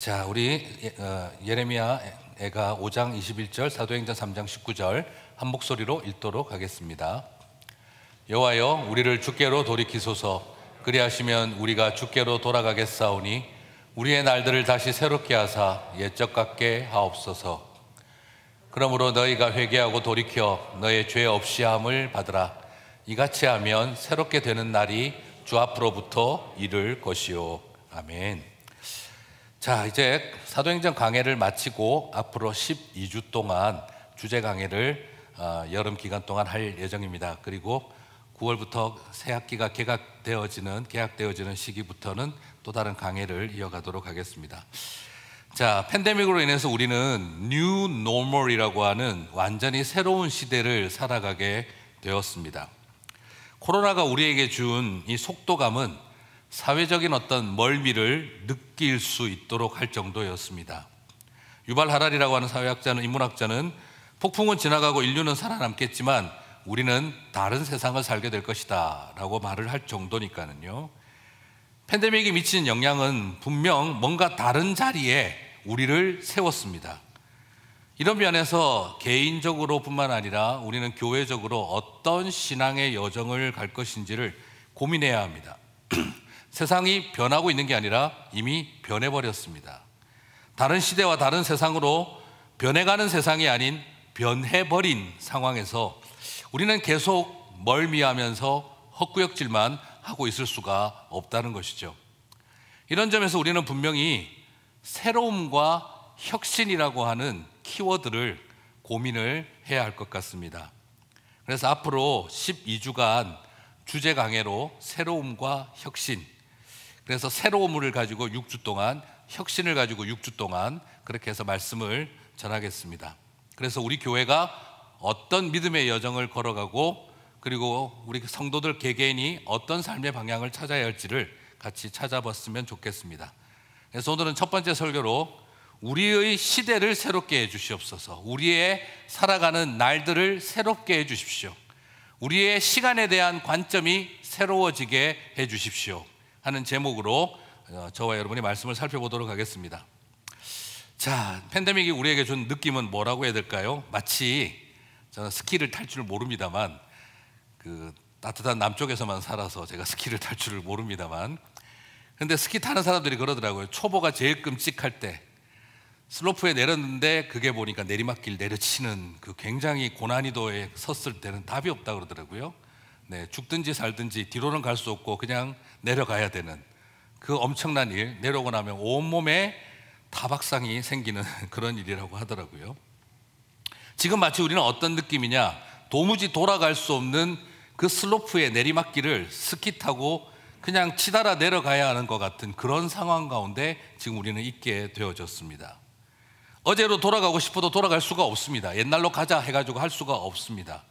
자, 우리 예, 어, 예레미야 애가 5장 21절, 사도행전 3장 19절 한 목소리로 읽도록 하겠습니다. 여호와여 우리를 주께로 돌이키소서 그리하시면 우리가 주께로 돌아가겠사오니 우리의 날들을 다시 새롭게 하사 옛적 같게 하옵소서. 그러므로 너희가 회개하고 돌이켜 너의 죄 없이 함을 받으라. 이같이 하면 새롭게 되는 날이 주 앞으로부터 이를 것이요. 아멘. 자, 이제 사도행전 강의를 마치고 앞으로 12주 동안 주제 강의를 어, 여름 기간 동안 할 예정입니다. 그리고 9월부터 새 학기가 개각되어지는 개학되어지는 시기부터는 또 다른 강의를 이어가도록 하겠습니다. 자, 팬데믹으로 인해서 우리는 뉴 노멀이라고 하는 완전히 새로운 시대를 살아가게 되었습니다. 코로나가 우리에게 준 이 속도감은 사회적인 어떤 멀미를 느낄 수 있도록 할 정도였습니다. 유발 하랄이라고 하는 사회학자는 인문학자는 폭풍은 지나가고 인류는 살아남겠지만 우리는 다른 세상을 살게 될 것이다 라고 말을 할 정도니까는요. 팬데믹이 미친 영향은 분명 뭔가 다른 자리에 우리를 세웠습니다. 이런 면에서 개인적으로 뿐만 아니라 우리는 교회적으로 어떤 신앙의 여정을 갈 것인지를 고민해야 합니다. 세상이 변하고 있는 게 아니라 이미 변해버렸습니다. 다른 시대와 다른 세상으로 변해가는 세상이 아닌 변해버린 상황에서 우리는 계속 멀미하면서 헛구역질만 하고 있을 수가 없다는 것이죠. 이런 점에서 우리는 분명히 새로움과 혁신이라고 하는 키워드를 고민을 해야 할 것 같습니다. 그래서 앞으로 12주간 주제 강해로 새로움과 혁신, 그래서 새로움을 가지고 6주 동안 혁신을 가지고 6주 동안 그렇게 해서 말씀을 전하겠습니다. 그래서 우리 교회가 어떤 믿음의 여정을 걸어가고 그리고 우리 성도들 개개인이 어떤 삶의 방향을 찾아야 할지를 같이 찾아봤으면 좋겠습니다. 그래서 오늘은 첫 번째 설교로 우리의 시대를 새롭게 해 주시옵소서. 우리의 살아가는 날들을 새롭게 해 주십시오. 우리의 시간에 대한 관점이 새로워지게 해 주십시오. 하는 제목으로 어, 저와 여러분이 말씀을 살펴보도록 하겠습니다. 자, 팬데믹이 우리에게 준 느낌은 뭐라고 해야 될까요? 마치 저는 스키를 탈 줄 모릅니다만 그 따뜻한 남쪽에서만 살아서 제가 스키를 탈 줄을 모릅니다만 근데 스키 타는 사람들이 그러더라고요. 초보가 제일 끔찍할 때 슬로프에 내렸는데 그게 보니까 내리막길 내려치는 그 굉장히 고난이도에 섰을 때는 답이 없다 그러더라고요. 네, 죽든지 살든지 뒤로는 갈 수 없고 그냥 내려가야 되는 그 엄청난 일 내려오고 나면 온몸에 타박상이 생기는 그런 일이라고 하더라고요. 지금 마치 우리는 어떤 느낌이냐? 도무지 돌아갈 수 없는 그 슬로프의 내리막길을 스키 타고 그냥 치달아 내려가야 하는 것 같은 그런 상황 가운데 지금 우리는 있게 되어졌습니다. 어제로 돌아가고 싶어도 돌아갈 수가 없습니다. 옛날로 가자 해가지고 할 수가 없습니다.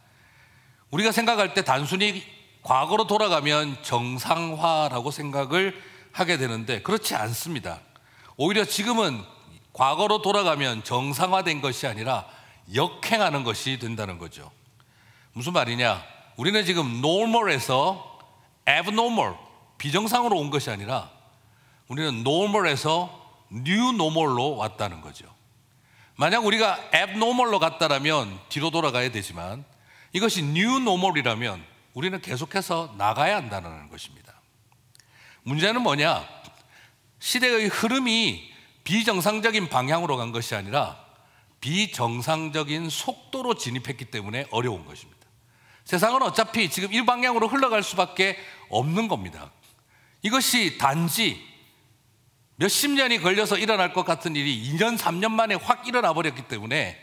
우리가 생각할 때 단순히 과거로 돌아가면 정상화라고 생각을 하게 되는데 그렇지 않습니다. 오히려 지금은 과거로 돌아가면 정상화된 것이 아니라 역행하는 것이 된다는 거죠. 무슨 말이냐? 우리는 지금 normal에서 abnormal, 비정상으로 온 것이 아니라 우리는 normal에서 new normal로 왔다는 거죠. 만약 우리가 abnormal로 갔다라면 뒤로 돌아가야 되지만 이것이 뉴 노멀이라면 우리는 계속해서 나가야 한다는 것입니다. 문제는 뭐냐? 시대의 흐름이 비정상적인 방향으로 간 것이 아니라 비정상적인 속도로 진입했기 때문에 어려운 것입니다. 세상은 어차피 지금 일방향으로 흘러갈 수밖에 없는 겁니다. 이것이 단지 몇십 년이 걸려서 일어날 것 같은 일이 2년, 3년 만에 확 일어나 버렸기 때문에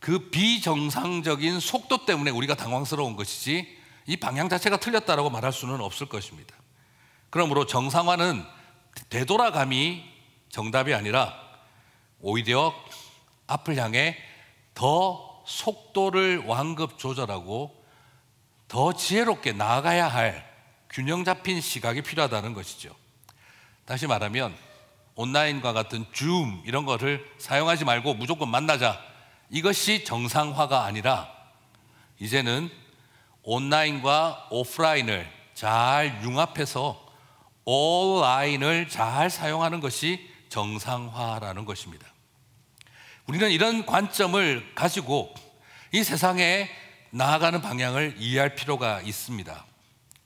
그 비정상적인 속도 때문에 우리가 당황스러운 것이지 이 방향 자체가 틀렸다라고 말할 수는 없을 것입니다. 그러므로 정상화는 되돌아감이 정답이 아니라 오히려 앞을 향해 더 속도를 완급 조절하고 더 지혜롭게 나아가야 할 균형 잡힌 시각이 필요하다는 것이죠. 다시 말하면 온라인과 같은 줌 이런 거를 사용하지 말고 무조건 만나자 이것이 정상화가 아니라 이제는 온라인과 오프라인을 잘 융합해서 온라인을 잘 사용하는 것이 정상화라는 것입니다. 우리는 이런 관점을 가지고 이 세상에 나아가는 방향을 이해할 필요가 있습니다.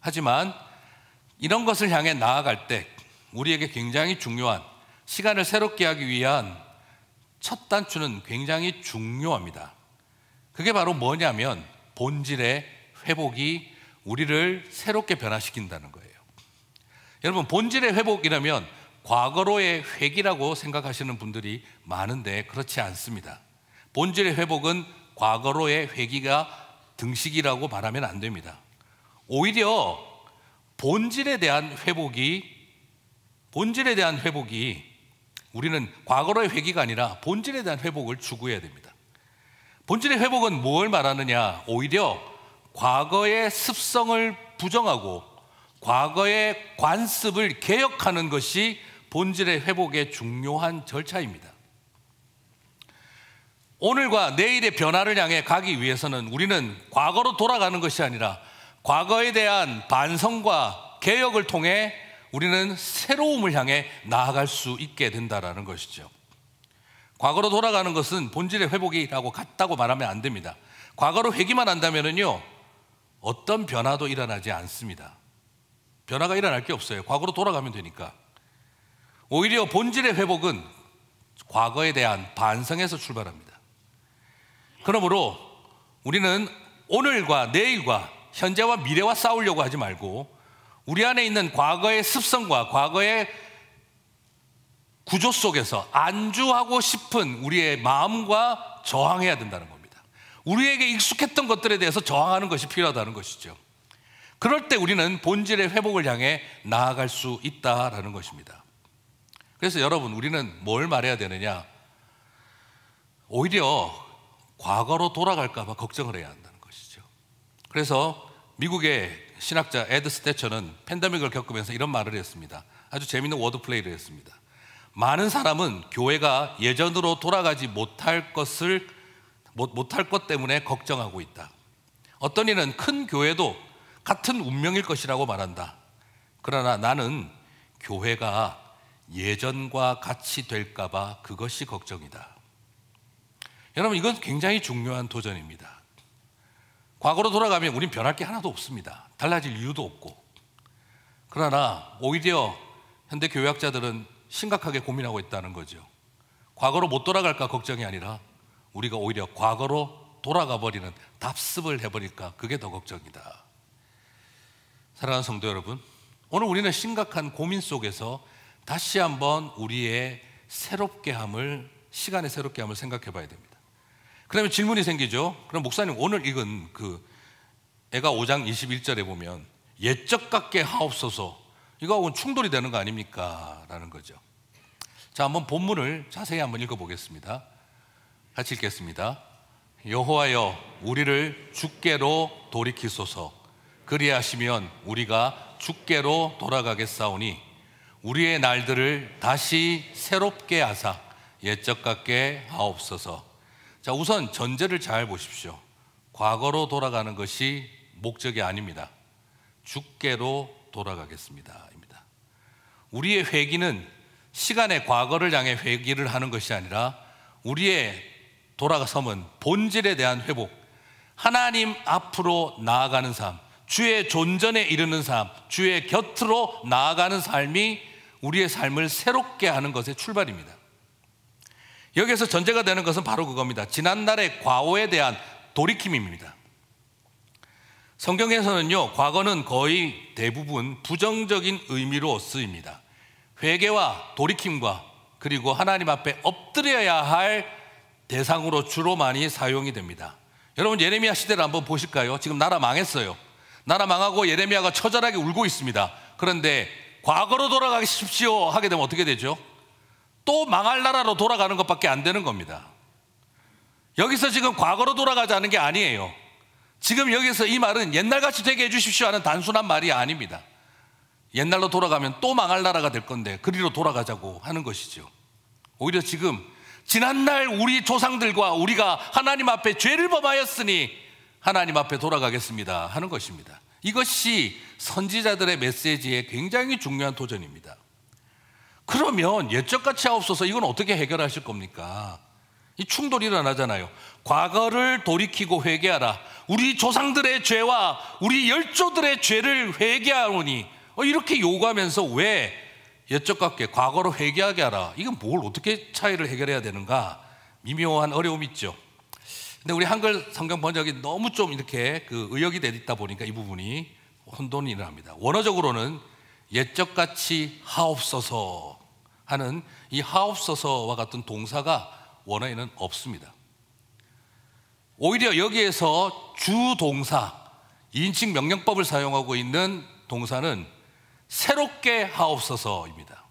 하지만 이런 것을 향해 나아갈 때 우리에게 굉장히 중요한 시간을 새롭게 하기 위한 첫 단추는 굉장히 중요합니다. 그게 바로 뭐냐면 본질의 회복이 우리를 새롭게 변화시킨다는 거예요. 여러분, 본질의 회복이라면 과거로의 회기라고 생각하시는 분들이 많은데 그렇지 않습니다. 본질의 회복은 과거로의 회기가 등식이라고 말하면 안 됩니다. 오히려 본질에 대한 회복이 본질에 대한 회복이 우리는 과거로의 회귀가 아니라 본질에 대한 회복을 추구해야 됩니다. 본질의 회복은 뭘 말하느냐? 오히려 과거의 습성을 부정하고 과거의 관습을 개혁하는 것이 본질의 회복의 중요한 절차입니다. 오늘과 내일의 변화를 향해 가기 위해서는 우리는 과거로 돌아가는 것이 아니라 과거에 대한 반성과 개혁을 통해 우리는 새로움을 향해 나아갈 수 있게 된다라는 것이죠. 과거로 돌아가는 것은 본질의 회복이라고 같다고 말하면 안 됩니다. 과거로 회귀만 한다면은요, 어떤 변화도 일어나지 않습니다. 변화가 일어날 게 없어요. 과거로 돌아가면 되니까. 오히려 본질의 회복은 과거에 대한 반성에서 출발합니다. 그러므로 우리는 오늘과 내일과 현재와 미래와 싸우려고 하지 말고 우리 안에 있는 과거의 습성과 과거의 구조 속에서 안주하고 싶은 우리의 마음과 저항해야 된다는 겁니다. 우리에게 익숙했던 것들에 대해서 저항하는 것이 필요하다는 것이죠. 그럴 때 우리는 본질의 회복을 향해 나아갈 수 있다라는 것입니다. 그래서 여러분, 우리는 뭘 말해야 되느냐? 오히려 과거로 돌아갈까봐 걱정을 해야 한다는 것이죠. 그래서 미국의 신학자 에드 스테처는 팬데믹을 겪으면서 이런 말을 했습니다. 아주 재밌는 워드플레이를 했습니다. 많은 사람은 교회가 예전으로 돌아가지 못할 것을 못, 못할 것 때문에 걱정하고 있다. 어떤 이는 큰 교회도 같은 운명일 것이라고 말한다. 그러나 나는 교회가 예전과 같이 될까봐 그것이 걱정이다. 여러분, 이건 굉장히 중요한 도전입니다. 과거로 돌아가면 우린 변할 게 하나도 없습니다. 달라질 이유도 없고 그러나 오히려 현대 교회학자들은 심각하게 고민하고 있다는 거죠. 과거로 못 돌아갈까 걱정이 아니라 우리가 오히려 과거로 돌아가 버리는 답습을 해버릴까 그게 더 걱정이다. 사랑하는 성도 여러분, 오늘 우리는 심각한 고민 속에서 다시 한번 우리의 새롭게 함을 시간의 새롭게 함을 생각해 봐야 됩니다. 그러면 질문이 생기죠. 그럼 목사님 오늘 읽은 그 애가 5장 21절에 보면 예적 같게 하옵소서 이거하고 충돌이 되는 거 아닙니까? 라는 거죠 자 한번 본문을 자세히 한번 읽어보겠습니다 같이 읽겠습니다 여호와여 우리를 주께로 돌이키소서 그리하시면 우리가 주께로 돌아가겠사오니 우리의 날들을 다시 새롭게 하사 예적 같게 하옵소서 자 우선 전제를 잘 보십시오 과거로 돌아가는 것이 목적이 아닙니다. 주께로 돌아가겠습니다. 입니다. 우리의 회귀는 시간의 과거를 향해 회귀를 하는 것이 아니라 우리의 돌아가섬은 본질에 대한 회복, 하나님 앞으로 나아가는 삶, 주의 존전에 이르는 삶, 주의 곁으로 나아가는 삶이 우리의 삶을 새롭게 하는 것의 출발입니다. 여기에서 전제가 되는 것은 바로 그겁니다. 지난날의 과오에 대한 돌이킴입니다. 성경에서는요, 과거는 거의 대부분 부정적인 의미로 쓰입니다. 회개와 돌이킴과 그리고 하나님 앞에 엎드려야 할 대상으로 주로 많이 사용이 됩니다. 여러분 예레미야 시대를 한번 보실까요? 지금 나라 망했어요. 나라 망하고 예레미야가 처절하게 울고 있습니다. 그런데 과거로 돌아가십시오 하게 되면 어떻게 되죠? 또 망할 나라로 돌아가는 것밖에 안 되는 겁니다. 여기서 지금 과거로 돌아가자는 게 아니에요. 지금 여기서 이 말은 옛날같이 되게 해주십시오 하는 단순한 말이 아닙니다. 옛날로 돌아가면 또 망할 나라가 될 건데 그리로 돌아가자고 하는 것이죠. 오히려 지금 지난날 우리 조상들과 우리가 하나님 앞에 죄를 범하였으니 하나님 앞에 돌아가겠습니다 하는 것입니다. 이것이 선지자들의 메시지의 굉장히 중요한 도전입니다. 그러면 옛적같이 하옵소서 이건 어떻게 해결하실 겁니까? 이 충돌이 일어나잖아요. 과거를 돌이키고 회개하라. 우리 조상들의 죄와 우리 열조들의 죄를 회개하오니 어, 이렇게 요구하면서 왜여쭤같게 과거로 회개하게 하라. 이건 뭘 어떻게 차이를 해결해야 되는가? 미묘한 어려움이 있죠. 근데 우리 한글 성경 번역이 너무 좀 이렇게 그 의역이 되 있다 보니까 이 부분이 혼돈이 일어납니다. 원어적으로는 옛적같이 하옵소서 하는 이 하옵소서와 같은 동사가 원어에는 없습니다. 오히려 여기에서 주동사, 인칭 명령법을 사용하고 있는 동사는 새롭게 하옵소서입니다.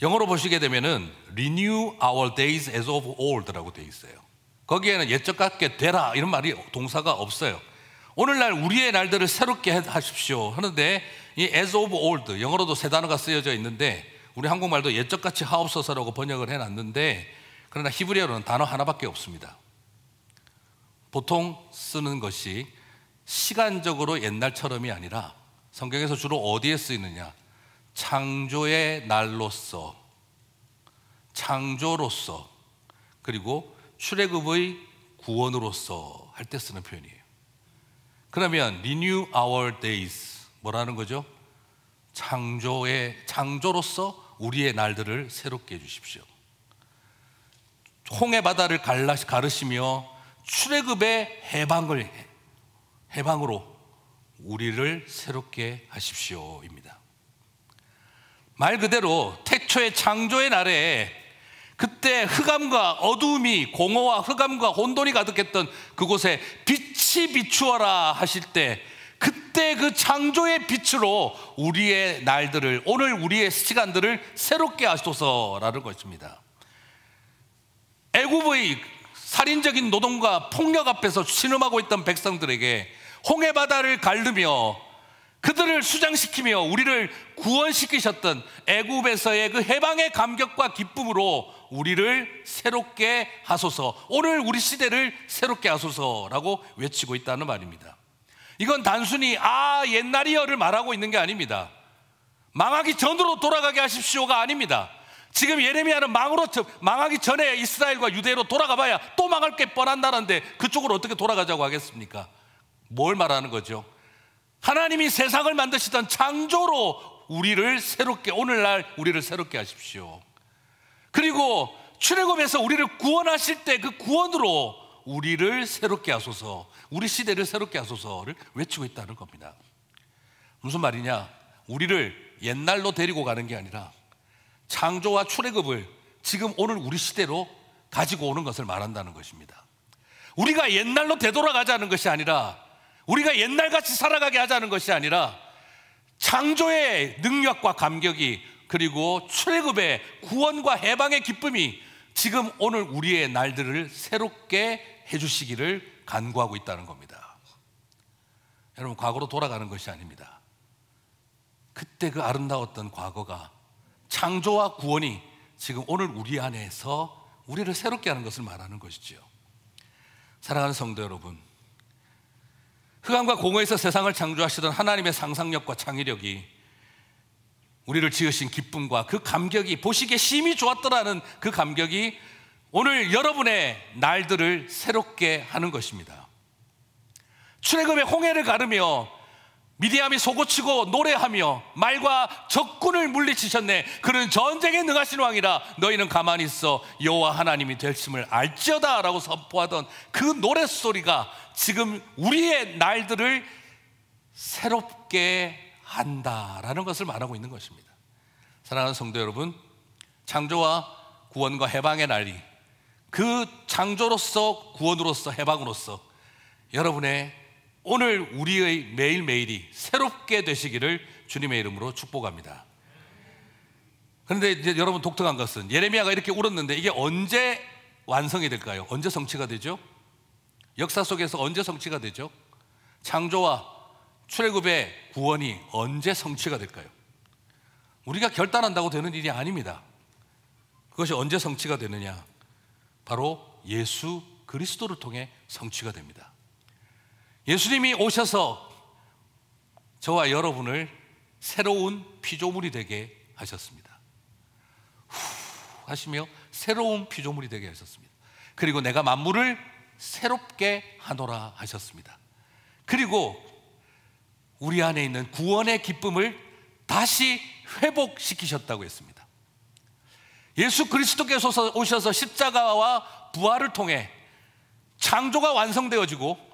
영어로 보시게 되면은 renew our days as of old라고 되어 있어요. 거기에는 옛적 같게 되라 이런 말이 동사가 없어요. 오늘날 우리의 날들을 새롭게 하십시오 하는데 이 as of old 영어로도 세 단어가 쓰여져 있는데 우리 한국말도 옛적 같이 하옵소서라고 번역을 해놨는데 그러나 히브리어로는 단어 하나밖에 없습니다. 보통 쓰는 것이 시간적으로 옛날처럼이 아니라 성경에서 주로 어디에 쓰이느냐? 창조의 날로서, 창조로서, 그리고 출애굽의 구원으로서 할 때 쓰는 표현이에요. 그러면 renew our days 뭐라는 거죠? 창조의 창조로서 우리의 날들을 새롭게 해 주십시오. 홍해 바다를 갈라, 가르시며 출애굽의 해방을 해방으로 우리를 새롭게 하십시오입니다. 말 그대로 태초의 창조의 날에 그때 흑암과 어두움이 공허와 흑암과 혼돈이 가득했던 그곳에 빛이 비추어라 하실 때 그때 그 창조의 빛으로 우리의 날들을 오늘 우리의 시간들을 새롭게 하소서라는 것입니다. 애굽의 살인적인 노동과 폭력 앞에서 신음하고 있던 백성들에게 홍해 바다를 갈르며 그들을 수장시키며 우리를 구원시키셨던 애굽에서의 그 해방의 감격과 기쁨으로 우리를 새롭게 하소서. 오늘 우리 시대를 새롭게 하소서라고 외치고 있다는 말입니다. 이건 단순히 아 옛날이여를 말하고 있는 게 아닙니다. 망하기 전으로 돌아가게 하십시오가 아닙니다. 지금 예레미야는 망으로 망하기 전에 이스라엘과 유대로 돌아가봐야 또 망할 게 뻔한 다는데 그쪽으로 어떻게 돌아가자고 하겠습니까? 뭘 말하는 거죠? 하나님이 세상을 만드시던 창조로 우리를 새롭게 오늘날 우리를 새롭게 하십시오. 그리고 출애굽에서 우리를 구원하실 때 그 구원으로 우리를 새롭게 하소서, 우리 시대를 새롭게 하소서를 외치고 있다는 겁니다. 무슨 말이냐? 우리를 옛날로 데리고 가는 게 아니라 창조와 출애굽을 지금 오늘 우리 시대로 가지고 오는 것을 말한다는 것입니다. 우리가 옛날로 되돌아가자는 것이 아니라 우리가 옛날같이 살아가게 하자는 것이 아니라 창조의 능력과 감격이 그리고 출애굽의 구원과 해방의 기쁨이 지금 오늘 우리의 날들을 새롭게 해 주시기를 간구하고 있다는 겁니다. 여러분 과거로 돌아가는 것이 아닙니다. 그때 그 아름다웠던 과거가 창조와 구원이 지금 오늘 우리 안에서 우리를 새롭게 하는 것을 말하는 것이지요. 사랑하는 성도 여러분, 흑암과 공허에서 세상을 창조하시던 하나님의 상상력과 창의력이 우리를 지으신 기쁨과 그 감격이 보시기에 심히 좋았더라는 그 감격이 오늘 여러분의 날들을 새롭게 하는 것입니다. 출애굽의 홍해를 가르며 미디암이 속어치고 노래하며 말과 적군을 물리치셨네. 그는 전쟁에 능하신 왕이라 너희는 가만히 있어 여호와 하나님이 될심을 알지어다라고 선포하던 그 노래 소리가 지금 우리의 날들을 새롭게 한다라는 것을 말하고 있는 것입니다. 사랑하는 성도 여러분, 창조와 구원과 해방의 날이 그 창조로서 구원으로서 해방으로서 여러분의 오늘 우리의 매일매일이 새롭게 되시기를 주님의 이름으로 축복합니다. 그런데 여러분 독특한 것은 예레미야가 이렇게 울었는데 이게 언제 완성이 될까요? 언제 성취가 되죠? 역사 속에서 언제 성취가 되죠? 창조와 출애굽의 구원이 언제 성취가 될까요? 우리가 결단한다고 되는 일이 아닙니다. 그것이 언제 성취가 되느냐? 바로 예수 그리스도를 통해 성취가 됩니다. 예수님이 오셔서 저와 여러분을 새로운 피조물이 되게 하셨습니다. 후 하시며 새로운 피조물이 되게 하셨습니다. 그리고 내가 만물을 새롭게 하노라 하셨습니다. 그리고 우리 안에 있는 구원의 기쁨을 다시 회복시키셨다고 했습니다. 예수 그리스도께서 오셔서 십자가와 부활을 통해 창조가 완성되어지고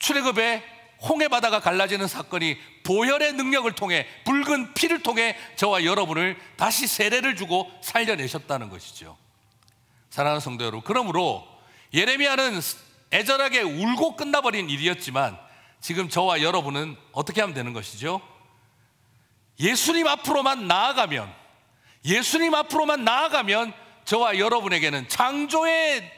출애굽의 홍해 바다가 갈라지는 사건이 보혈의 능력을 통해 붉은 피를 통해 저와 여러분을 다시 세례를 주고 살려내셨다는 것이죠. 사랑하는 성도 여러분, 그러므로 예레미야는 애절하게 울고 끝나버린 일이었지만 지금 저와 여러분은 어떻게 하면 되는 것이죠? 예수님 앞으로만 나아가면 예수님 앞으로만 나아가면 저와 여러분에게는 창조의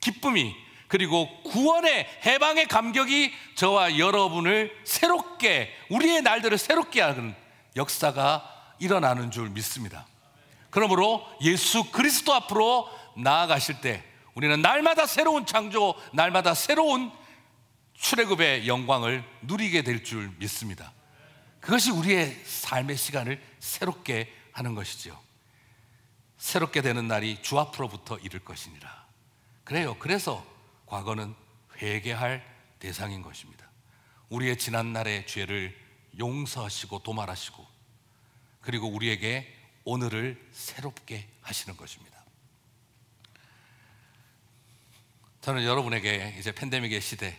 기쁨이 그리고 구원의 해방의 감격이 저와 여러분을 새롭게 우리의 날들을 새롭게 하는 역사가 일어나는 줄 믿습니다. 그러므로 예수 그리스도 앞으로 나아가실 때 우리는 날마다 새로운 창조, 날마다 새로운 출애굽의 영광을 누리게 될 줄 믿습니다. 그것이 우리의 삶의 시간을 새롭게 하는 것이지요. 새롭게 되는 날이 주 앞으로부터 이를 것이니라. 그래요. 그래서 과거는 회개할 대상인 것입니다. 우리의 지난날의 죄를 용서하시고 도말하시고 그리고 우리에게 오늘을 새롭게 하시는 것입니다. 저는 여러분에게 이제 팬데믹의 시대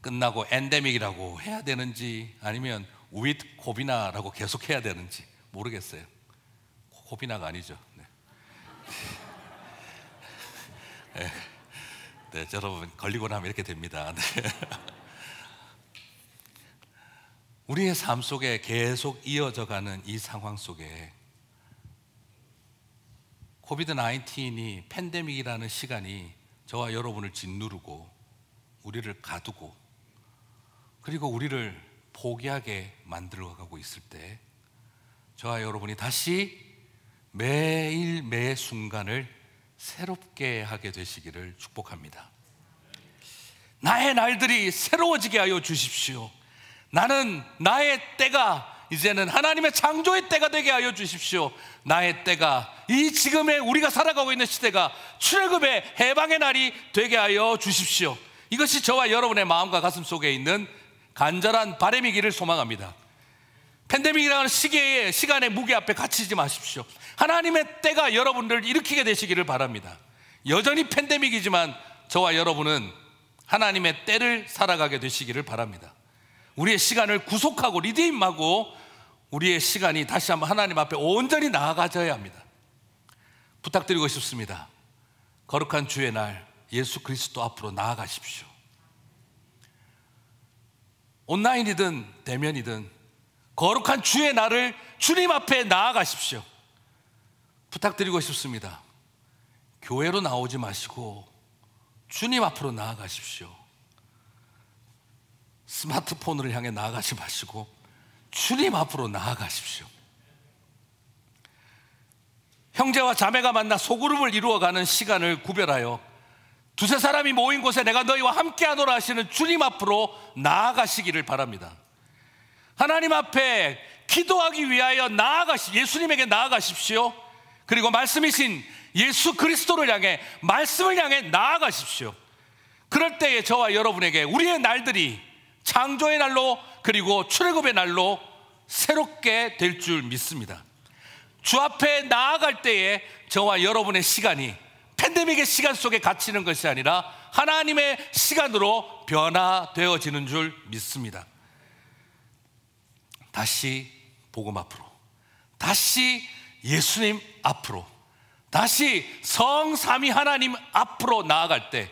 끝나고 엔데믹이라고 해야 되는지 아니면 위드 코비나라고 계속 해야 되는지 모르겠어요. 코비나가 아니죠. 네. 네. 네, 여러분 걸리고나면 이렇게 됩니다. 네. 우리의 삶 속에 계속 이어져 가는 이 상황 속에 코비드 19이 팬데믹이라는 시간이 저와 여러분을 짓누르고 우리를 가두고 그리고 우리를 포기하게 만들어 가고 있을 때 저와 여러분이 다시 매일 매 순간을 새롭게 하게 되시기를 축복합니다. 나의 날들이 새로워지게 하여 주십시오. 나는 나의 때가 이제는 하나님의 창조의 때가 되게 하여 주십시오. 나의 때가 이 지금의 우리가 살아가고 있는 시대가 출애굽의 해방의 날이 되게 하여 주십시오. 이것이 저와 여러분의 마음과 가슴 속에 있는 간절한 바람이기를 소망합니다. 팬데믹이라는 시계의 시간의 무게 앞에 갇히지 마십시오. 하나님의 때가 여러분들을 일으키게 되시기를 바랍니다. 여전히 팬데믹이지만 저와 여러분은 하나님의 때를 살아가게 되시기를 바랍니다. 우리의 시간을 구속하고 리디임하고 우리의 시간이 다시 한번 하나님 앞에 온전히 나아가져야 합니다. 부탁드리고 싶습니다. 거룩한 주의 날 예수 그리스도 앞으로 나아가십시오. 온라인이든 대면이든 거룩한 주의 날을 주님 앞에 나아가십시오. 부탁드리고 싶습니다. 교회로 나오지 마시고 주님 앞으로 나아가십시오. 스마트폰을 향해 나아가지 마시고 주님 앞으로 나아가십시오. 형제와 자매가 만나 소그룹을 이루어가는 시간을 구별하여 두세 사람이 모인 곳에 내가 너희와 함께 하노라 하시는 주님 앞으로 나아가시기를 바랍니다. 하나님 앞에 기도하기 위하여 나아가시, 예수님에게 나아가십시오. 그리고 말씀이신 예수 그리스도를 향해, 말씀을 향해 나아가십시오. 그럴 때에 저와 여러분에게 우리의 날들이 창조의 날로 그리고 출애굽의 날로 새롭게 될 줄 믿습니다. 주 앞에 나아갈 때에 저와 여러분의 시간이 팬데믹의 시간 속에 갇히는 것이 아니라 하나님의 시간으로 변화되어지는 줄 믿습니다. 다시 복음 앞으로, 다시 예수님 앞으로, 다시 성삼위 하나님 앞으로 나아갈 때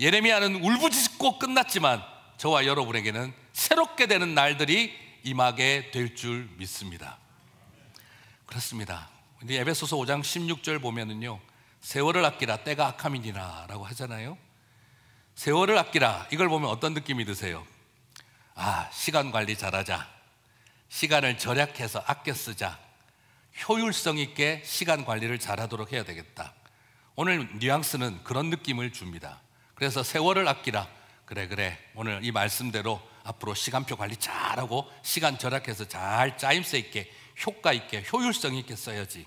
예레미야는 울부짖고 끝났지만 저와 여러분에게는 새롭게 되는 날들이 임하게 될 줄 믿습니다. 그렇습니다. 근데 에베소서 5장 16절 보면은요. 세월을 아끼라 때가 악함이니라라고 하잖아요. 세월을 아끼라 이걸 보면 어떤 느낌이 드세요? 아, 시간 관리 잘하자. 시간을 절약해서 아껴 쓰자. 효율성 있게 시간 관리를 잘하도록 해야 되겠다. 오늘 뉘앙스는 그런 느낌을 줍니다. 그래서 세월을 아끼라. 그래, 그래. 오늘 이 말씀대로 앞으로 시간표 관리 잘하고 시간 절약해서 잘 짜임새 있게 효과 있게 효율성 있게 써야지.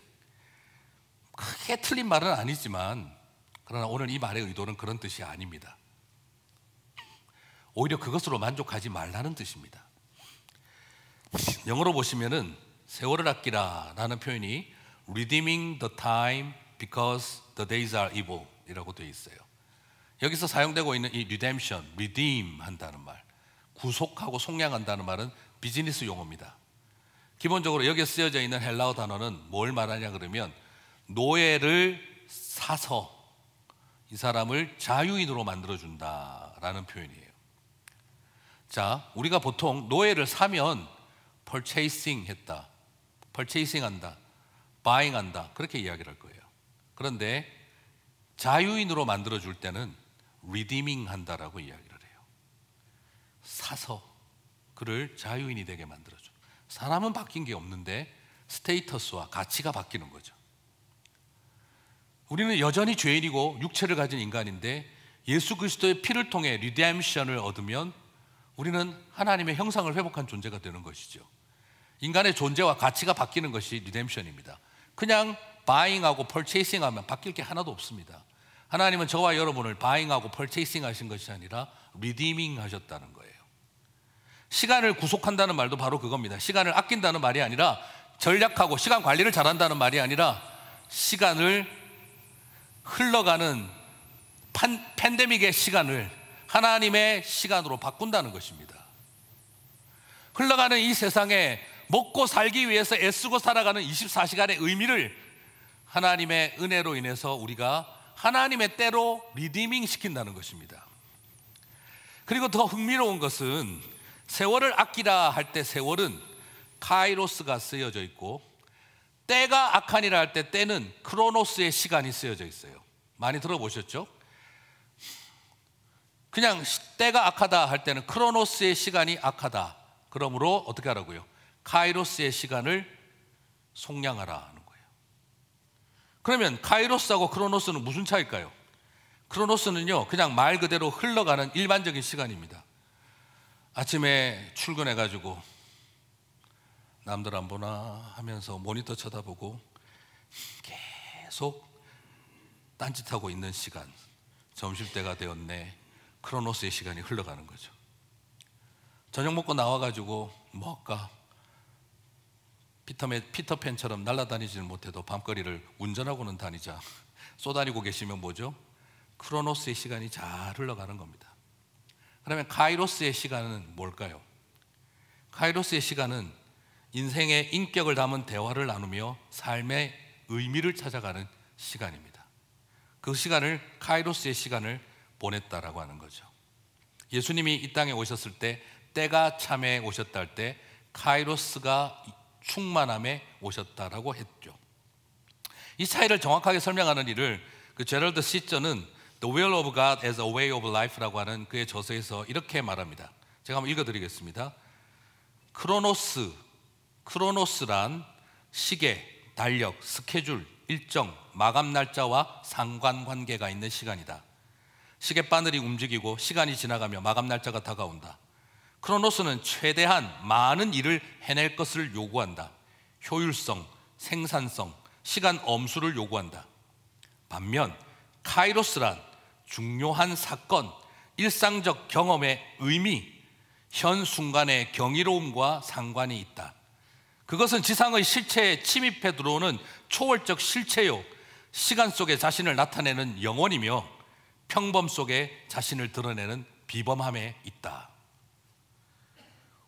크게 틀린 말은 아니지만 그러나 오늘 이 말의 의도는 그런 뜻이 아닙니다. 오히려 그것으로 만족하지 말라는 뜻입니다. 영어로 보시면은 세월을 아끼라라는 표현이 redeeming the time because the days are evil이라고 되어 있어요. 여기서 사용되고 있는 이 redemption, redeem 한다는 말, 구속하고 속량한다는 말은 비즈니스 용어입니다. 기본적으로 여기에 쓰여져 있는 헬라어 단어는 뭘 말하냐 그러면 노예를 사서 이 사람을 자유인으로 만들어 준다라는 표현이에요. 자, 우리가 보통 노예를 사면 purchasing 했다. purchasing 한다. buying 한다. 그렇게 이야기를 할 거예요. 그런데 자유인으로 만들어 줄 때는 redeeming 한다라고 이야기를 해요. 사서 그를 자유인이 되게 만들어 줘. 사람은 바뀐 게 없는데 스테이터스와 가치가 바뀌는 거죠. 우리는 여전히 죄인이고 육체를 가진 인간인데 예수 그리스도의 피를 통해 리뎀션을 얻으면 우리는 하나님의 형상을 회복한 존재가 되는 것이죠. 인간의 존재와 가치가 바뀌는 것이 리뎀션입니다. 그냥 바잉하고 펄체이싱하면 바뀔 게 하나도 없습니다. 하나님은 저와 여러분을 바잉하고 펄체이싱 하신 것이 아니라 리디밍 하셨다는 거예요. 시간을 구속한다는 말도 바로 그겁니다. 시간을 아낀다는 말이 아니라 전략하고 시간 관리를 잘한다는 말이 아니라 시간을 흘러가는 판, 팬데믹의 시간을 하나님의 시간으로 바꾼다는 것입니다. 흘러가는 이 세상에 먹고 살기 위해서 애쓰고 살아가는 24시간의 의미를 하나님의 은혜로 인해서 우리가 하나님의 때로 리디밍 시킨다는 것입니다. 그리고 더 흥미로운 것은 세월을 아끼라 할 때 세월은 카이로스가 쓰여져 있고 때가 악한이라 할 때 때는 크로노스의 시간이 쓰여져 있어요. 많이 들어보셨죠? 그냥 때가 악하다 할 때는 크로노스의 시간이 악하다. 그러므로 어떻게 하라고요? 카이로스의 시간을 속량하라 하는 거예요. 그러면 카이로스하고 크로노스는 무슨 차일까요? 크로노스는요, 그냥 말 그대로 흘러가는 일반적인 시간입니다. 아침에 출근해가지고 남들 안 보나 하면서 모니터 쳐다보고 계속 딴짓하고 있는 시간, 점심 때가 되었네. 크로노스의 시간이 흘러가는 거죠. 저녁 먹고 나와가지고 먹까? 뭐 피터맨, 피터팬처럼 날아다니지는 못해도 밤거리를 운전하고는 다니자 쏘다니고 계시면 뭐죠? 크로노스의 시간이 잘 흘러가는 겁니다. 그러면 카이로스의 시간은 뭘까요? 카이로스의 시간은 인생의 인격을 담은 대화를 나누며 삶의 의미를 찾아가는 시간입니다. 그 시간을 카이로스의 시간을 보냈다라고 하는 거죠. 예수님이 이 땅에 오셨을 때 때가 참에 오셨다 할 때 카이로스가 충만함에 오셨다라고 했죠. 이 차이를 정확하게 설명하는 일을 그 제럴드 시저는 The Will of God as a Way of Life라고 하는 그의 저서에서 이렇게 말합니다. 제가 한번 읽어드리겠습니다. 크로노스, 크로노스란 시계, 달력, 스케줄, 일정, 마감 날짜와 상관관계가 있는 시간이다. 시계 바늘이 움직이고 시간이 지나가며 마감 날짜가 다가온다. 크로노스는 최대한 많은 일을 해낼 것을 요구한다. 효율성, 생산성, 시간 엄수를 요구한다. 반면 카이로스란 중요한 사건, 일상적 경험의 의미, 현 순간의 경이로움과 상관이 있다. 그것은 지상의 실체에 침입해 들어오는 초월적 실체요, 시간 속에 자신을 나타내는 영혼이며 평범 속에 자신을 드러내는 비범함에 있다.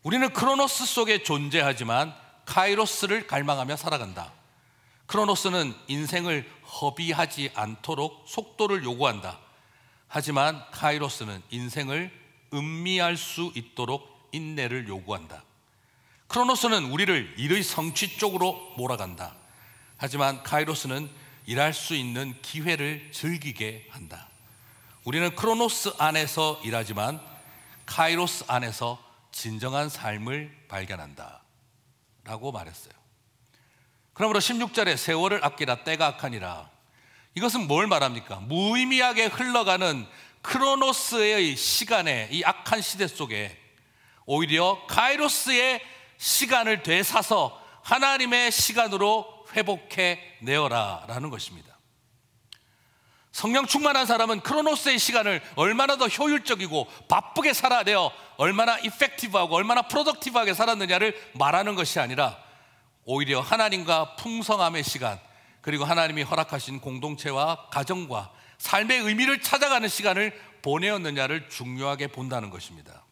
우리는 크로노스 속에 존재하지만 카이로스를 갈망하며 살아간다. 크로노스는 인생을 허비하지 않도록 속도를 요구한다. 하지만 카이로스는 인생을 음미할 수 있도록 인내를 요구한다. 크로노스는 우리를 일의 성취 쪽으로 몰아간다. 하지만 카이로스는 일할 수 있는 기회를 즐기게 한다. 우리는 크로노스 안에서 일하지만 카이로스 안에서 진정한 삶을 발견한다. 라고 말했어요. 그러므로 16절에 세월을 아끼라 때가 악하니라. 이것은 뭘 말합니까? 무의미하게 흘러가는 크로노스의 시간에 이 악한 시대 속에 오히려 카이로스의 시간을 되사서 하나님의 시간으로 회복해 내어라 라는 것입니다. 성령 충만한 사람은 크로노스의 시간을 얼마나 더 효율적이고 바쁘게 살아내어 얼마나 이펙티브하고 얼마나 프로덕티브하게 살았느냐를 말하는 것이 아니라 오히려 하나님과 풍성함의 시간 그리고 하나님이 허락하신 공동체와 가정과 삶의 의미를 찾아가는 시간을 보내었느냐를 중요하게 본다는 것입니다.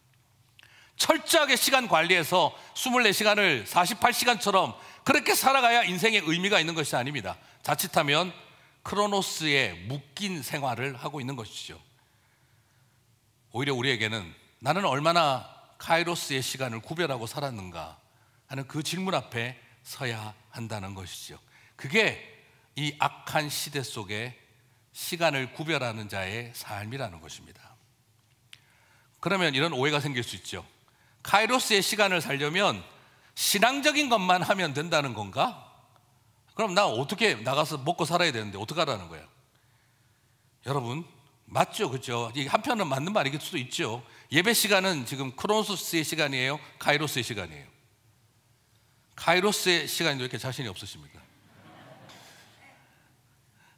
철저하게 시간 관리해서 24시간을 48시간처럼 그렇게 살아가야 인생의 의미가 있는 것이 아닙니다. 자칫하면 크로노스에 묶인 생활을 하고 있는 것이죠. 오히려 우리에게는 나는 얼마나 카이로스의 시간을 구별하고 살았는가 하는 그 질문 앞에 서야 한다는 것이죠. 그게 이 악한 시대 속에 시간을 구별하는 자의 삶이라는 것입니다. 그러면 이런 오해가 생길 수 있죠. 카이로스의 시간을 살려면 신앙적인 것만 하면 된다는 건가? 그럼 나 어떻게 나가서 먹고 살아야 되는데 어떡하라는 거야 여러분 맞죠 그죠? 한편은 맞는 말일 수도 있죠 예배 시간은 지금 크로노스의 시간이에요? 카이로스의 시간이에요? 카이로스의 시간인데 왜 이렇게 자신이 없으십니까?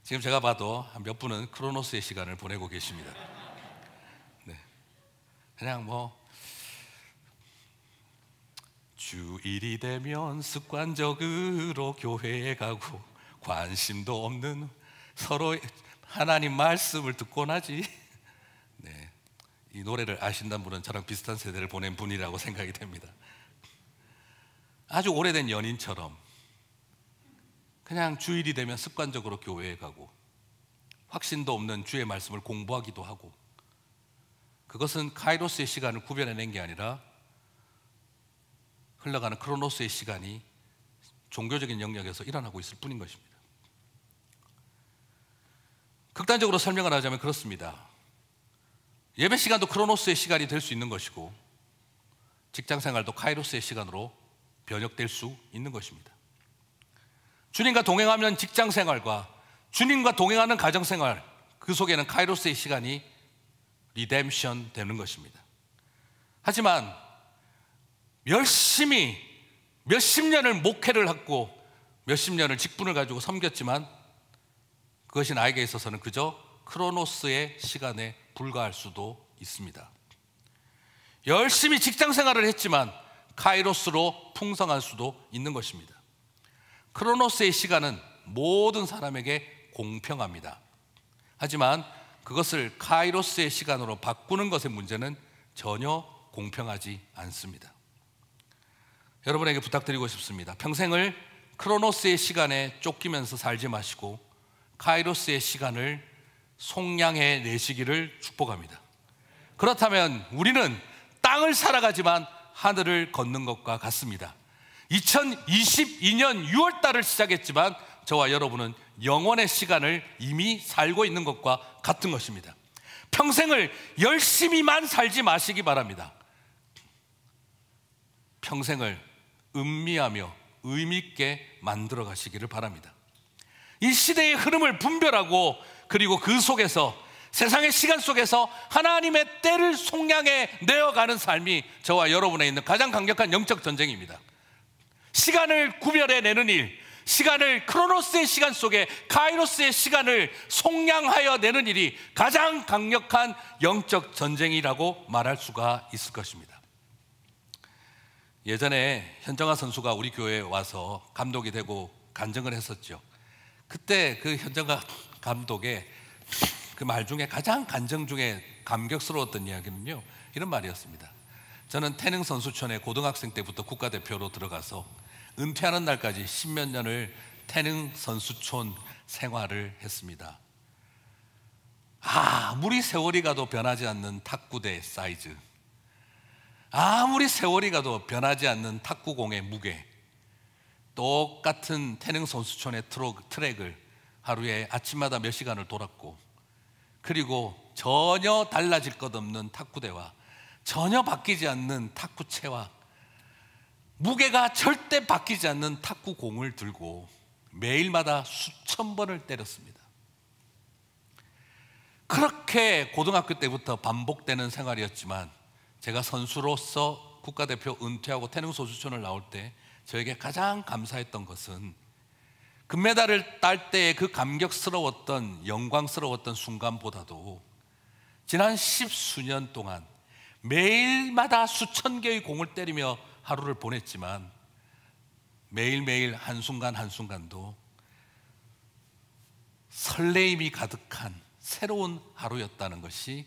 지금 제가 봐도 몇 분은 크로노스의 시간을 보내고 계십니다 네. 그냥 뭐 주일이 되면 습관적으로 교회에 가고 관심도 없는 서로 하나님 말씀을 듣곤 하지. 네. 이 노래를 아신다는 분은 저랑 비슷한 세대를 보낸 분이라고 생각이 됩니다. 아주 오래된 연인처럼 그냥 주일이 되면 습관적으로 교회에 가고 확신도 없는 주의 말씀을 공부하기도 하고 그것은 카이로스의 시간을 구별해낸 게 아니라 흘러가는 크로노스의 시간이 종교적인 영역에서 일어나고 있을 뿐인 것입니다. 극단적으로 설명을 하자면 그렇습니다. 예배 시간도 크로노스의 시간이 될 수 있는 것이고 직장 생활도 카이로스의 시간으로 변혁될 수 있는 것입니다. 주님과 동행하면 직장 생활과 주님과 동행하는 가정 생활 그 속에는 카이로스의 시간이 리뎀션 되는 것입니다. 하지만 열심히 몇십 년을 목회를 했고 몇십 년을 직분을 가지고 섬겼지만 그것이 나에게 있어서는 그저 크로노스의 시간에 불과할 수도 있습니다. 열심히 직장 생활을 했지만 카이로스로 풍성할 수도 있는 것입니다. 크로노스의 시간은 모든 사람에게 공평합니다. 하지만 그것을 카이로스의 시간으로 바꾸는 것의 문제는 전혀 공평하지 않습니다. 여러분에게 부탁드리고 싶습니다. 평생을 크로노스의 시간에 쫓기면서 살지 마시고 카이로스의 시간을 속량해 내시기를 축복합니다. 그렇다면 우리는 땅을 살아가지만 하늘을 걷는 것과 같습니다. 2022년 6월 달을 시작했지만 저와 여러분은 영원의 시간을 이미 살고 있는 것과 같은 것입니다. 평생을 열심히만 살지 마시기 바랍니다. 평생을 음미하며 의미있게 만들어 가시기를 바랍니다. 이 시대의 흐름을 분별하고 그리고 그 속에서 세상의 시간 속에서 하나님의 때를 속량해 내어가는 삶이 저와 여러분에 있는 가장 강력한 영적 전쟁입니다. 시간을 구별해 내는 일, 시간을 크로노스의 시간 속에 카이로스의 시간을 속량하여 내는 일이 가장 강력한 영적 전쟁이라고 말할 수가 있을 것입니다. 예전에 현정아 선수가 우리 교회에 와서 감독이 되고 간증을 했었죠. 그때 그 현정아 감독의 그 말 중에 가장 간증 중에 감격스러웠던 이야기는요. 이런 말이었습니다. 저는 태능 선수촌에 고등학생 때부터 국가대표로 들어가서 은퇴하는 날까지 십몇 년을 태능 선수촌 생활을 했습니다. 아, 무리 세월이 가도 변하지 않는 탁구대 사이즈. 아무리 세월이 가도 변하지 않는 탁구공의 무게, 똑같은 태릉 선수촌의 트럭, 트랙을 하루에 아침마다 몇 시간을 돌았고, 그리고 전혀 달라질 것 없는 탁구대와 전혀 바뀌지 않는 탁구채와 무게가 절대 바뀌지 않는 탁구공을 들고 매일마다 수천 번을 때렸습니다. 그렇게 고등학교 때부터 반복되는 생활이었지만 제가 선수로서 국가대표 은퇴하고 태릉 소수촌을 나올 때 저에게 가장 감사했던 것은 금메달을 딸 때의 그 감격스러웠던 영광스러웠던 순간보다도 지난 십수년 동안 매일마다 수천 개의 공을 때리며 하루를 보냈지만 매일매일 한순간 한순간도 설레임이 가득한 새로운 하루였다는 것이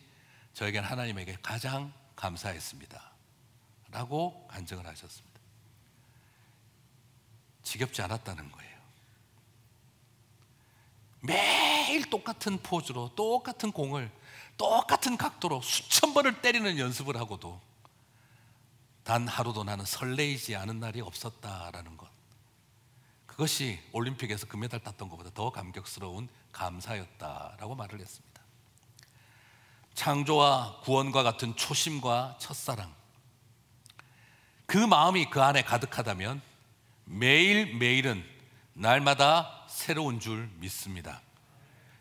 저에겐 하나님에게 가장 감사했습니다. 라고 간증을 하셨습니다. 지겹지 않았다는 거예요. 매일 똑같은 포즈로 똑같은 공을 똑같은 각도로 수천 번을 때리는 연습을 하고도 단 하루도 나는 설레이지 않은 날이 없었다라는 것. 그것이 올림픽에서 금메달 땄던 것보다 더 감격스러운 감사였다라고 말을 했습니다. 창조와 구원과 같은 초심과 첫사랑. 그 마음이 그 안에 가득하다면 매일매일은 날마다 새로운 줄 믿습니다.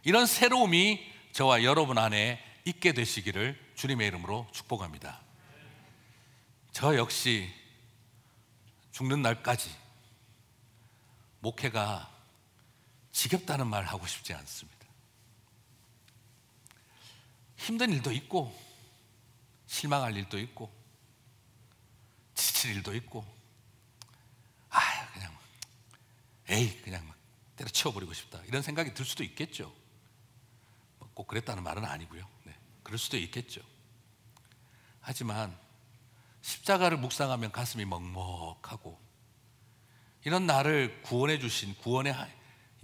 이런 새로움이 저와 여러분 안에 있게 되시기를 주님의 이름으로 축복합니다. 저 역시 죽는 날까지 목회가 지겹다는 말 하고 싶지 않습니다. 힘든 일도 있고 실망할 일도 있고 지칠 일도 있고 아 그냥 에이 그냥 막 때려치워버리고 싶다 이런 생각이 들 수도 있겠죠 뭐 꼭 그랬다는 말은 아니고요 네, 그럴 수도 있겠죠 하지만 십자가를 묵상하면 가슴이 먹먹하고 이런 나를 구원해 주신 구원의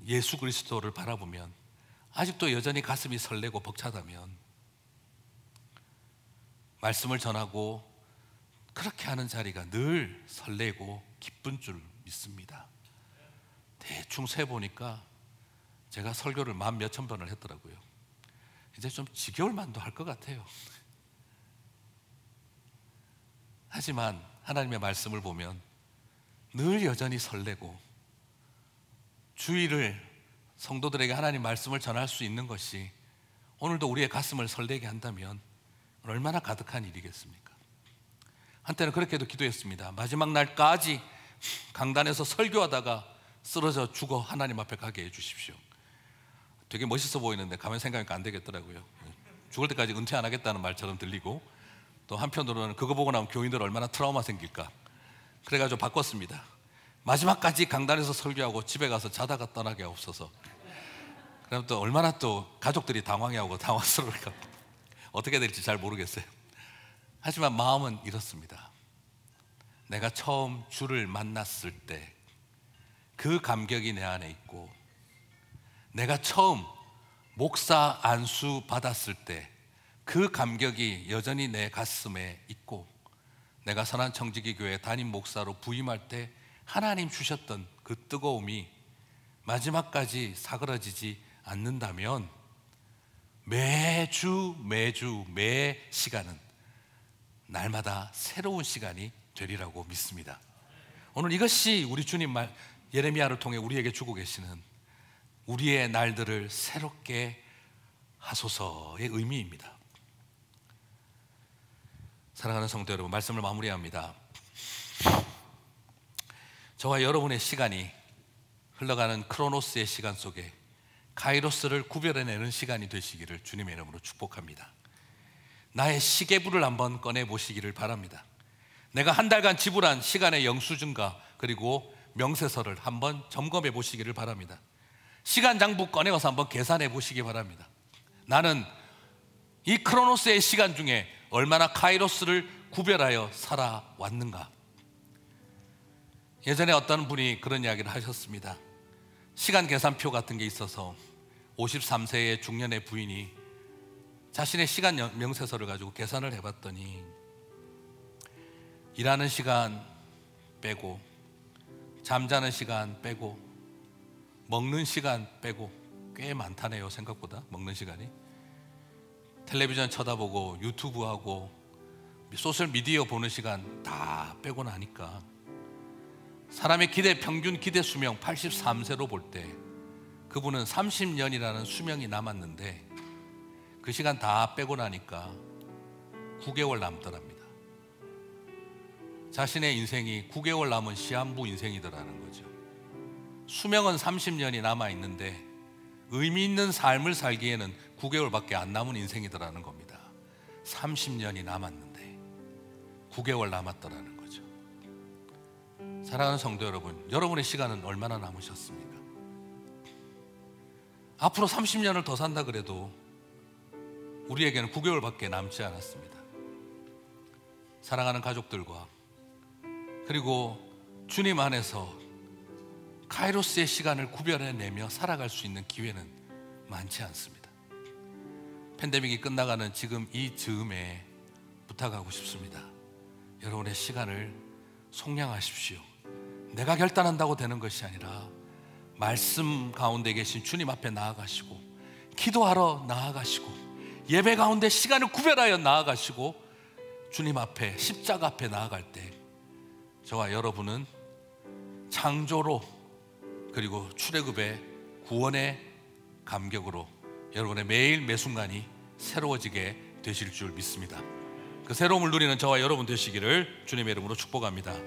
예수 그리스도를 바라보면 아직도 여전히 가슴이 설레고 벅차다면 말씀을 전하고 그렇게 하는 자리가 늘 설레고 기쁜 줄 믿습니다. 대충 세 보니까 제가 설교를 만 몇천 번을 했더라고요. 이제 좀 지겨울 만도 할 것 같아요. 하지만 하나님의 말씀을 보면 늘 여전히 설레고 주의를 성도들에게 하나님 말씀을 전할 수 있는 것이 오늘도 우리의 가슴을 설레게 한다면 얼마나 가득한 일이겠습니까? 한때는 그렇게도 기도했습니다. 마지막 날까지 강단에서 설교하다가 쓰러져 죽어 하나님 앞에 가게 해주십시오. 되게 멋있어 보이는데 가만 생각하니까 안 되겠더라고요. 죽을 때까지 은퇴 안 하겠다는 말처럼 들리고 또 한편으로는 그거 보고 나면 교인들 얼마나 트라우마 생길까. 그래가지고 바꿨습니다. 마지막까지 강단에서 설교하고 집에 가서 자다가 떠나게 없어서 그럼 또 얼마나 또 가족들이 당황해하고 당황스러울까. 어떻게 될지 잘 모르겠어요. 하지만 마음은 이렇습니다. 내가 처음 주를 만났을 때 그 감격이 내 안에 있고 내가 처음 목사 안수 받았을 때 그 감격이 여전히 내 가슴에 있고 내가 선한 청지기 교회 담임 목사로 부임할 때 하나님 주셨던 그 뜨거움이 마지막까지 사그라지지 않는다면 매주 매주 매 시간은 날마다 새로운 시간이 되리라고 믿습니다. 오늘 이것이 우리 주님 말 예레미야를 통해 우리에게 주고 계시는 우리의 날들을 새롭게 하소서의 의미입니다. 사랑하는 성도 여러분, 말씀을 마무리합니다. 저와 여러분의 시간이 흘러가는 크로노스의 시간 속에 가이로스를 구별해내는 시간이 되시기를 주님의 이름으로 축복합니다. 나의 시계부를 한번 꺼내 보시기를 바랍니다. 내가 한 달간 지불한 시간의 영수 증가 그리고 명세서를 한번 점검해 보시기를 바랍니다. 시간 장부 꺼내서 한번 계산해 보시기 바랍니다. 나는 이 크로노스의 시간 중에 얼마나 카이로스를 구별하여 살아왔는가? 예전에 어떤 분이 그런 이야기를 하셨습니다. 시간 계산표 같은 게 있어서 53세의 중년의 부인이 자신의 시간 명세서를 가지고 계산을 해봤더니 일하는 시간 빼고 잠자는 시간 빼고 먹는 시간 빼고 꽤 많다네요 생각보다 먹는 시간이 텔레비전 쳐다보고 유튜브하고 소셜미디어 보는 시간 다 빼고 나니까 사람의 기대 평균 기대 수명 83세로 볼때 그분은 30년이라는 수명이 남았는데 그 시간 다 빼고 나니까 9개월 남더랍니다. 자신의 인생이 9개월 남은 시한부 인생이더라는 거죠. 수명은 30년이 남아 있는데 의미 있는 삶을 살기에는 9개월밖에 안 남은 인생이더라는 겁니다. 30년이 남았는데 9개월 남았더라는 거죠. 사랑하는 성도 여러분, 여러분의 시간은 얼마나 남으셨습니까? 앞으로 30년을 더 산다 그래도 우리에게는 9개월밖에 남지 않았습니다. 사랑하는 가족들과 그리고 주님 안에서 카이로스의 시간을 구별해내며 살아갈 수 있는 기회는 많지 않습니다. 팬데믹이 끝나가는 지금 이 즈음에 부탁하고 싶습니다. 여러분의 시간을 속량하십시오. 내가 결단한다고 되는 것이 아니라 말씀 가운데 계신 주님 앞에 나아가시고 기도하러 나아가시고 예배 가운데 시간을 구별하여 나아가시고 주님 앞에 십자가 앞에 나아갈 때 저와 여러분은 창조로 그리고 출애굽의 구원의 감격으로 여러분의 매일 매 순간이 새로워지게 되실 줄 믿습니다. 그 새로움을 누리는 저와 여러분 되시기를 주님의 이름으로 축복합니다.